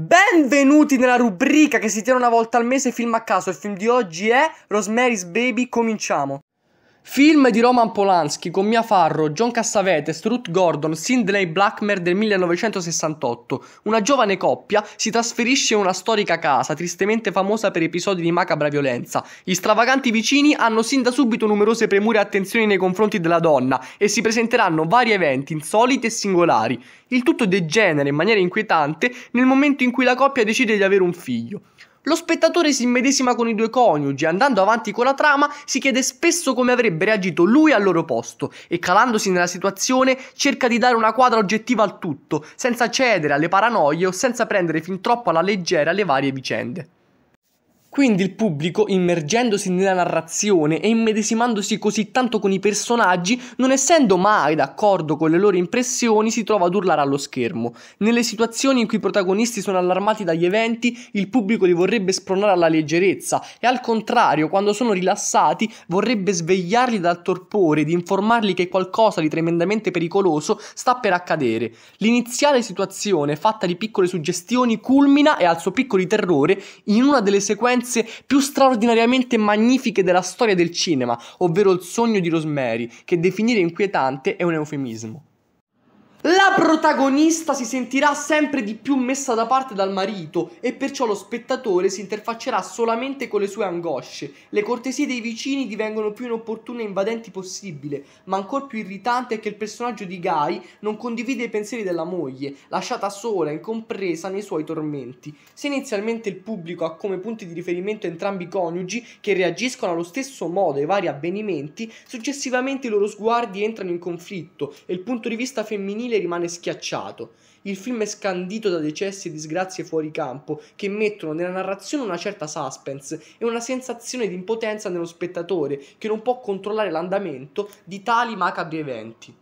Benvenuti nella rubrica che si tiene una volta al mese film a caso. Il film di oggi è Rosemary's Baby, cominciamo. Film di Roman Polanski con Mia Farro, John Cassavetes, Ruth Gordon, Sindley Blackmer del 1968. Una giovane coppia si trasferisce in una storica casa, tristemente famosa per episodi di macabra violenza. Gli stravaganti vicini hanno sin da subito numerose premure e attenzioni nei confronti della donna e si presenteranno vari eventi insoliti e singolari. Il tutto degenera in maniera inquietante nel momento in cui la coppia decide di avere un figlio. Lo spettatore si immedesima con i due coniugi e andando avanti con la trama si chiede spesso come avrebbe reagito lui al loro posto e calandosi nella situazione cerca di dare una quadra oggettiva al tutto, senza cedere alle paranoie o senza prendere fin troppo alla leggera le varie vicende. Quindi il pubblico, immergendosi nella narrazione e immedesimandosi così tanto con i personaggi, non essendo mai d'accordo con le loro impressioni, si trova ad urlare allo schermo. Nelle situazioni in cui i protagonisti sono allarmati dagli eventi, il pubblico li vorrebbe spronare alla leggerezza e al contrario, quando sono rilassati, vorrebbe svegliarli dal torpore ed informarli che qualcosa di tremendamente pericoloso sta per accadere. L'iniziale situazione, fatta di piccole suggestioni, culmina e al suo piccolo terrore in una delle sequenze sequenze più straordinariamente magnifiche della storia del cinema, ovvero il sogno di Rosemary, che definire inquietante è un eufemismo protagonista si sentirà sempre di più messa da parte dal marito e perciò lo spettatore si interfaccerà solamente con le sue angosce. Le cortesie dei vicini divengono più inopportune e invadenti possibile, ma ancora più irritante è che il personaggio di Guy non condivide i pensieri della moglie, lasciata sola, e incompresa nei suoi tormenti. Se inizialmente il pubblico ha come punti di riferimento entrambi i coniugi che reagiscono allo stesso modo ai vari avvenimenti, successivamente i loro sguardi entrano in conflitto e il punto di vista femminile rimane rimane schiacciato. Il film è scandito da decessi e disgrazie fuori campo che mettono nella narrazione una certa suspense e una sensazione di impotenza nello spettatore che non può controllare l'andamento di tali macabri eventi.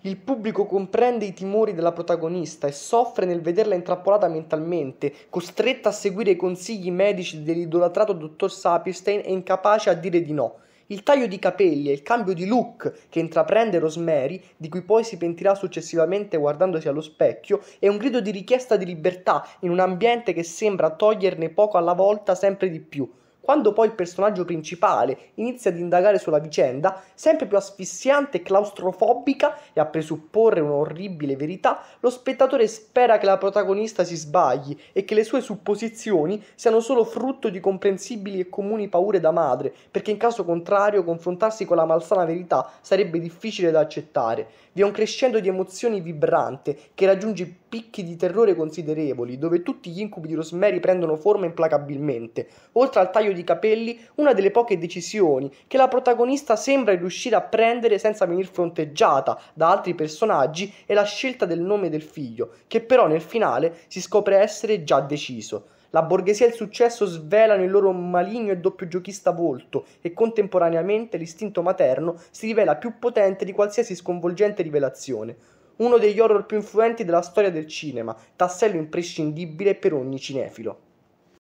Il pubblico comprende i timori della protagonista e soffre nel vederla intrappolata mentalmente, costretta a seguire i consigli medici dell'idolatrato dottor Saperstein e incapace a dire di no. Il taglio di capelli e il cambio di look che intraprende Rosemary, di cui poi si pentirà successivamente guardandosi allo specchio, è un grido di richiesta di libertà in un ambiente che sembra toglierne poco alla volta sempre di più. Quando poi il personaggio principale inizia ad indagare sulla vicenda, sempre più asfissiante e claustrofobica e a presupporre un'orribile verità, lo spettatore spera che la protagonista si sbagli e che le sue supposizioni siano solo frutto di comprensibili e comuni paure da madre, perché in caso contrario confrontarsi con la malsana verità sarebbe difficile da accettare. Vi è un crescendo di emozioni vibrante che raggiunge picchi di terrore considerevoli, dove tutti gli incubi di Rosemary prendono forma implacabilmente, oltre al taglio di capelli, una delle poche decisioni che la protagonista sembra riuscire a prendere senza venir fronteggiata da altri personaggi è la scelta del nome del figlio, che però nel finale si scopre essere già deciso. La borghesia e il successo svelano il loro maligno e doppio giochista volto e contemporaneamente l'istinto materno si rivela più potente di qualsiasi sconvolgente rivelazione uno degli horror più influenti della storia del cinema, tassello imprescindibile per ogni cinefilo.